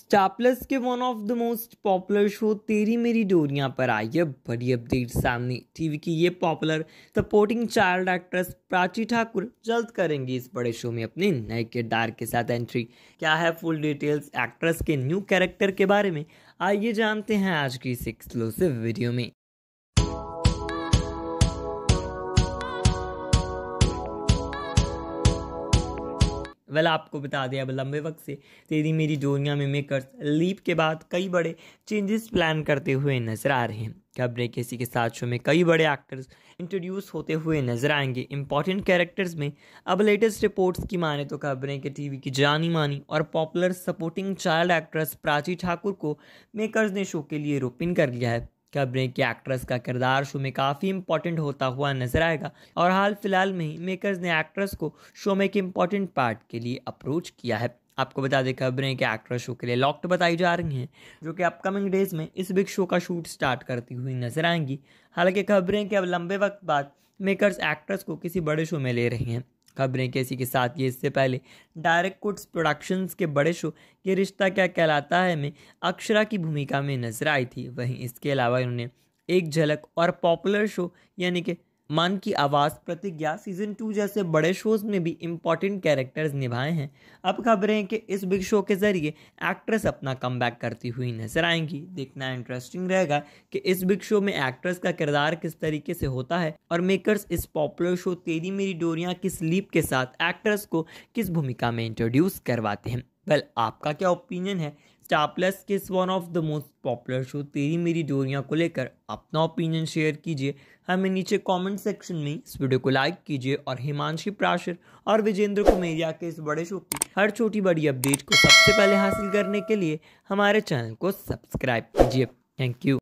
स्टापलस के one of the most popular show तेरी मेरी डोरियां पर आई है बड़ी अपडेट सामने टीवी की ये popular supporting child actress Prachi Thakur जल्द करेंगी इस बड़े शो में अपने नए किरदार के साथ एंट्री क्या है फुल डिटेल्स एक्ट्रेस के न्यू कैरेक्टर के बारे में आइए जानते हैं आज की इस एक्सक्लूसिव वीडियो में वेल आपको बता दें अब लंबे वक्त से तेरी मेरी जोड़ियाँ में मेकर्स लीप के बाद कई बड़े चेंजेस प्लान करते हुए नजर आ रहे हैं खबरें किसी के साथ शो में कई बड़े एक्टर्स इंट्रोड्यूस होते हुए नजर आएंगे इंपॉर्टेंट कैरेक्टर्स में अब लेटेस्ट रिपोर्ट्स की माने तो खबरें के टीवी की जानी मानी और popular supporting child actress Prachi Thakur को मेकर्स ने शो के लिए रोपिन कर लिया है ब्रेक की एक्ट्रेस का किरदार शो में काफ़ी इंपॉर्टेंट होता हुआ नजर आएगा और हाल फिलहाल में ही मेकर्स ने एक्ट्रेस को शो में एक इम्पॉर्टेंट पार्ट के लिए अप्रोच किया है आपको बता दें खबरें कि एक्ट्रेस शो के लिए लॉक्ट बताई जा रही हैं जो कि अपकमिंग डेज में इस बिग शो का शूट स्टार्ट करती हुई नजर आएंगी हालांकि खबरें कि अब लंबे वक्त बाद मेकर्स एक्ट्रेस को किसी बड़े शो में ले रहे हैं खबरें कैसी के साथ ये इससे पहले डायरेक्ट कुट्स प्रोडक्शंस के बड़े शो ये रिश्ता क्या कहलाता है में अक्षरा की भूमिका में नजर आई थी वहीं इसके अलावा इन्होंने एक झलक और पॉपुलर शो यानी कि मान की आवाज़ प्रतिज्ञा सीजन टू जैसे बड़े शोज में भी इम्पॉर्टेंट कैरेक्टर्स निभाए हैं अब खबरें हैं कि इस बिग शो के जरिए एक्ट्रेस अपना कम करती हुई नजर आएंगी देखना इंटरेस्टिंग रहेगा कि इस बिग शो में एक्ट्रेस का किरदार किस तरीके से होता है और मेकर्स इस पॉपुलर शो तेरी मेरी डोरियाँ किस लीप के साथ एक्ट्रेस को किस भूमिका में इंट्रोड्यूस करवाते हैं वेल आपका क्या ओपिनियन है स्टार प्लस किस one of the most popular show तेरी मेरी डोरिया को लेकर अपना ओपिनियन शेयर कीजिए हमें नीचे कमेंट सेक्शन में इस वीडियो को लाइक कीजिए और हिमांशी प्राशर और विजेंद्र कुमेरिया के इस बड़े शो की हर छोटी बड़ी अपडेट को सबसे पहले हासिल करने के लिए हमारे चैनल को सब्सक्राइब कीजिए थैंक यू